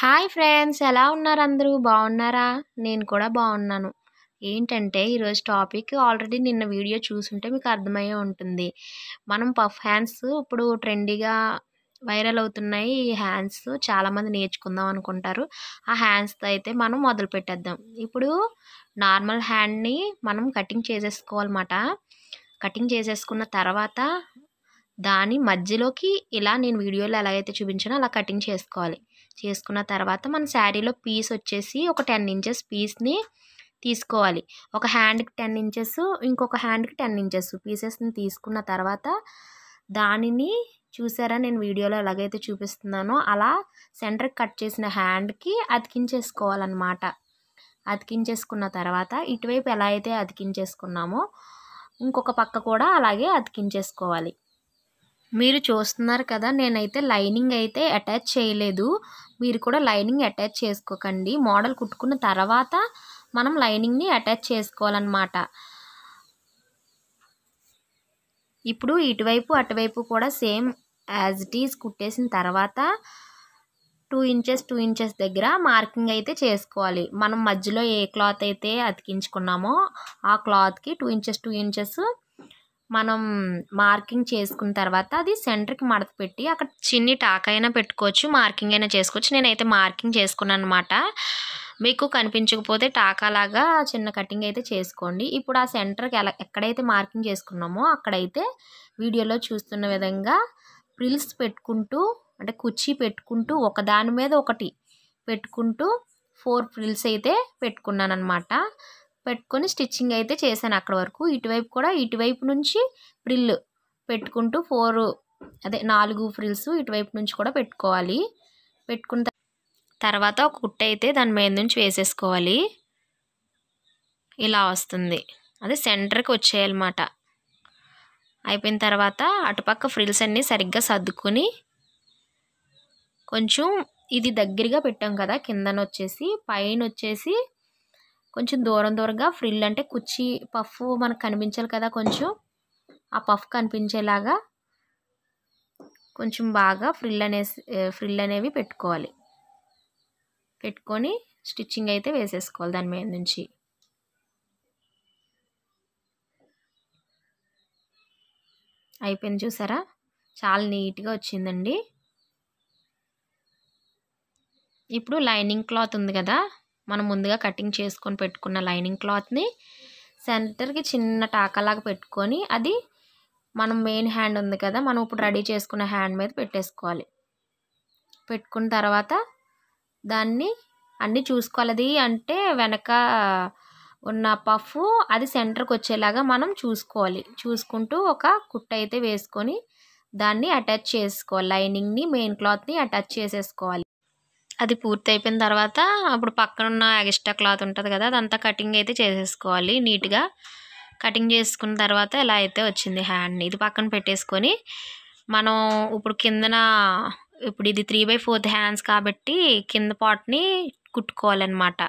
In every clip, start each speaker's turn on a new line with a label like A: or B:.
A: hi friends ఎలా ఉన్నారు అందరూ బాగున్నారా నేను కూడా బాగున్నాను ఏంటంటే ఈరోజు టాపిక్ ఆల్రెడీ నిన్న వీడియో చూసుంటే మీకు అర్థమయ్యే ఉంటుంది మనం పఫ్ హ్యాండ్స్ ఇప్పుడు ట్రెండీగా వైరల్ అవుతున్నాయి ఈ హ్యాండ్స్ చాలామంది నేర్చుకుందాం అనుకుంటారు ఆ హ్యాండ్స్తో అయితే మనం మొదలు పెట్టేద్దాం ఇప్పుడు నార్మల్ హ్యాండ్ని మనం కటింగ్ చేసేసుకోవాలన్నమాట కటింగ్ చేసేసుకున్న తర్వాత దాని మధ్యలోకి ఇలా నేను వీడియోలో ఎలాగైతే చూపించానో అలా కటింగ్ చేసుకోవాలి చేసుకున్న తర్వాత మన శారీలో పీస్ వచ్చేసి ఒక టెన్ ఇంచెస్ పీస్ని తీసుకోవాలి ఒక హ్యాండ్కి టెన్ ఇంచెస్ ఇంకొక హ్యాండ్కి టెన్ ఇంచెస్ పీసెస్ని తీసుకున్న తర్వాత దానిని చూసారా నేను వీడియోలో ఎలాగైతే చూపిస్తున్నానో అలా సెంటర్ కట్ చేసిన హ్యాండ్కి అతికించేసుకోవాలన్నమాట అతికించేసుకున్న తర్వాత ఇటువైపు ఎలా అయితే అతికించేసుకున్నామో ఇంకొక పక్క కూడా అలాగే అతికించేసుకోవాలి మీరు చూస్తున్నారు కదా నేనైతే లైనింగ్ అయితే అటాచ్ చేయలేదు మీరు కూడా లైనింగ్ అటాచ్ చేసుకోకండి మోడల్ కుట్టుకున్న తర్వాత మనం లైనింగ్ని అటాచ్ చేసుకోవాలన్నమాట ఇప్పుడు ఇటువైపు అటువైపు కూడా సేమ్ యాజ్ ఇట్ ఈజ్ కుట్టేసిన తర్వాత టూ ఇంచెస్ టూ ఇంచెస్ దగ్గర మార్కింగ్ అయితే చేసుకోవాలి మనం మధ్యలో ఏ క్లాత్ అయితే అతికించుకున్నామో ఆ క్లాత్కి టూ ఇంచెస్ టూ ఇంచెస్ మనం మార్కింగ్ చేసుకున్న తర్వాత అది సెంటర్కి మడత పెట్టి అక్కడ చిన్ని టాక్ అయినా పెట్టుకోవచ్చు మార్కింగ్ అయినా చేసుకోవచ్చు నేనైతే మార్కింగ్ చేసుకున్నాను అనమాట మీకు కనిపించకపోతే టాకాలాగా చిన్న కటింగ్ అయితే చేసుకోండి ఇప్పుడు ఆ సెంటర్కి ఎలా ఎక్కడైతే మార్కింగ్ చేసుకున్నామో అక్కడైతే వీడియోలో చూస్తున్న విధంగా ప్రిల్స్ పెట్టుకుంటూ అంటే కుర్చీ పెట్టుకుంటూ ఒకదాని మీద ఒకటి పెట్టుకుంటూ ఫోర్ ప్రిల్స్ అయితే పెట్టుకున్నాను అనమాట పెట్టుకొని స్టిచ్చింగ్ అయితే చేశాను అక్కడ వరకు ఇటువైపు కూడా ఇటువైపు నుంచి ఫ్రిల్ పెట్టుకుంటూ ఫోర్ అదే నాలుగు ఫ్రిల్స్ ఇటువైపు నుంచి కూడా పెట్టుకోవాలి పెట్టుకున్న తర్వాత ఒక కుట్ట అయితే దాని మీద నుంచి వేసేసుకోవాలి ఇలా వస్తుంది అదే సెంటర్కి వచ్చేయాలన్నమాట అయిపోయిన తర్వాత అటుపక్క ఫ్రిల్స్ అన్నీ సరిగ్గా సర్దుకొని కొంచెం ఇది దగ్గరగా పెట్టాం కదా కిందన వచ్చేసి పైన వచ్చేసి కొంచెం దూరం దూరంగా ఫ్రిల్ అంటే కుర్చీ పఫ్ మనకు కనిపించాలి కదా కొంచెం ఆ పఫ్ కనిపించేలాగా కొంచెం బాగా ఫ్రిల్ అనేసి ఫ్రిల్ అనేవి పెట్టుకోవాలి పెట్టుకొని స్టిచ్చింగ్ అయితే వేసేసుకోవాలి దాని మీద నుంచి అయిపోయింది చూసారా చాలా నీట్గా వచ్చిందండి ఇప్పుడు లైనింగ్ క్లాత్ ఉంది కదా మనం ముందుగా కటింగ్ చేసుకొని పెట్టుకున్న లైనింగ్ క్లాత్ని సెంటర్కి చిన్న టాకాలాగా పెట్టుకొని అది మనం మెయిన్ హ్యాండ్ ఉంది కదా మనం ఇప్పుడు రెడీ చేసుకున్న హ్యాండ్ మీద పెట్టేసుకోవాలి పెట్టుకున్న తర్వాత దాన్ని అన్నీ చూసుకోవాలి అంటే వెనక ఉన్న పఫ్ అది సెంటర్కి వచ్చేలాగా మనం చూసుకోవాలి చూసుకుంటూ ఒక కుట్ట అయితే వేసుకొని దాన్ని అటాచ్ చేసుకోవాలి లైనింగ్ని మెయిన్ క్లాత్ని అటాచ్ చేసేసుకోవాలి అది పూర్తి అయిపోయిన తర్వాత అప్పుడు పక్కన ఉన్న ఎక్స్ట్రా క్లాత్ ఉంటుంది కదా అదంతా కటింగ్ అయితే చేసేసుకోవాలి నీట్గా కటింగ్ చేసుకున్న తర్వాత ఇలా అయితే వచ్చింది హ్యాండ్ని ఇది పక్కన పెట్టేసుకొని మనం ఇప్పుడు కిందన ఇప్పుడు ఇది త్రీ బై ఫోర్త్ హ్యాండ్స్ కాబట్టి కింద పాట్ని కుట్టుకోవాలన్నమాట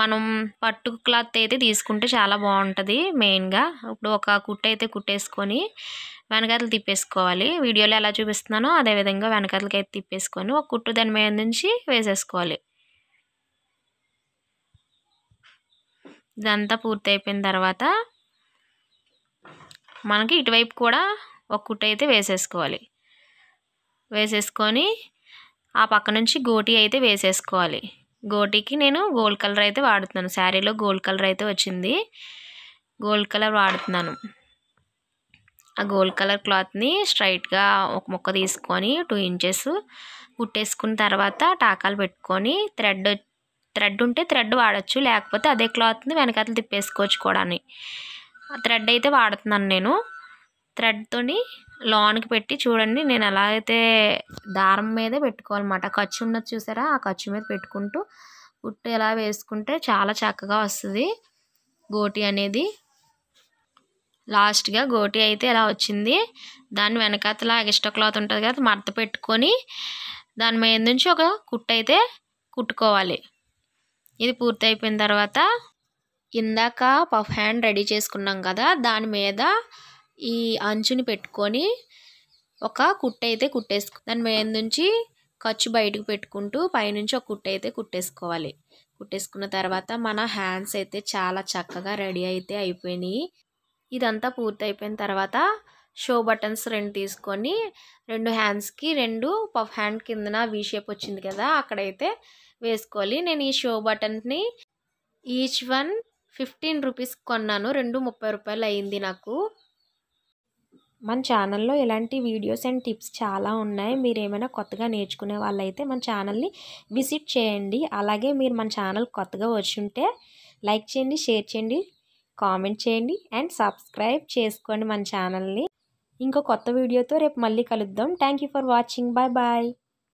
A: మనం పట్టు క్లాత్ అయితే తీసుకుంటే చాలా బాగుంటుంది మెయిన్గా ఇప్పుడు ఒక కుట్ట అయితే కుట్టేసుకొని వెనకాతలు తిప్పేసుకోవాలి వీడియోలో ఎలా చూపిస్తున్నానో అదేవిధంగా వెనకాతలకి అయితే తిప్పేసుకొని ఒక కుట్టు దాని మీద నుంచి వేసేసుకోవాలి ఇదంతా పూర్తి అయిపోయిన తర్వాత మనకి ఇటువైపు కూడా ఒక కుట్టు అయితే వేసేసుకోవాలి వేసేసుకొని ఆ పక్క నుంచి గోటి అయితే వేసేసుకోవాలి గోటికి నేను గోల్డ్ కలర్ అయితే వాడుతున్నాను శారీలో గోల్డ్ కలర్ అయితే వచ్చింది గోల్డ్ కలర్ వాడుతున్నాను ఆ గోల్డ్ కలర్ క్లాత్ని స్ట్రైట్గా ఒక ముక్క తీసుకొని టూ ఇంచెస్ కుట్టేసుకున్న తర్వాత టాకాలు పెట్టుకొని థ్రెడ్ థ్రెడ్ ఉంటే థ్రెడ్ వాడచ్చు లేకపోతే అదే క్లాత్ని వెనకాల తిప్పేసుకోవచ్చు కూడా థ్రెడ్ అయితే వాడుతున్నాను నేను థ్రెడ్తోని లోన్కి పెట్టి చూడండి నేను ఎలా అయితే దారం మీదే పెట్టుకోవాలన్నమాట ఖర్చు ఉన్నది చూసారా ఆ ఖర్చు మీద పెట్టుకుంటూ కుట్టు ఎలా వేసుకుంటే చాలా చక్కగా వస్తుంది గోటి అనేది లాస్ట్గా గోటి అయితే ఇలా వచ్చింది దాని వెనకాతల ఎక్స్ట్రా క్లాత్ ఉంటుంది కదా మడత పెట్టుకొని దాని మీద నుంచి ఒక కుట్టు అయితే కుట్టుకోవాలి ఇది పూర్తి అయిపోయిన తర్వాత ఇందాక పఫ్ హ్యాండ్ రెడీ చేసుకున్నాం కదా దాని మీద ఈ అంచుని పెట్టుకొని ఒక కుట్ట అయితే కుట్టేసుకో దాని మీద నుంచి ఖర్చు బయటకు పెట్టుకుంటూ పైనుంచి ఒక కుట్ట అయితే కుట్టేసుకోవాలి కుట్టేసుకున్న తర్వాత మన హ్యాండ్స్ అయితే చాలా చక్కగా రెడీ అయితే అయిపోయినాయి ఇదంతా పూర్తయిపోయిన తర్వాత షో బటన్స్ రెండు తీసుకొని రెండు హ్యాండ్స్కి రెండు పఫ్ హ్యాండ్ కిందన వీ షేప్ వచ్చింది కదా అక్కడైతే వేసుకోవాలి నేను ఈ షో బటన్ని ఈచ్ వన్ ఫిఫ్టీన్ రూపీస్ కొన్నాను రెండు ముప్పై రూపాయలు అయింది నాకు మన ఛానల్లో ఇలాంటి వీడియోస్ అండ్ టిప్స్ చాలా ఉన్నాయి మీరు ఏమైనా కొత్తగా నేర్చుకునే వాళ్ళైతే మన ఛానల్ని విజిట్ చేయండి అలాగే మీరు మన ఛానల్ కొత్తగా వచ్చి ఉంటే లైక్ చేయండి షేర్ చేయండి కామెంట్ చేయండి అండ్ సబ్స్క్రైబ్ చేసుకోండి మన ఛానల్ని ఇంకో కొత్త వీడియోతో రేపు మళ్ళీ కలుద్దాం thank for watching bye bye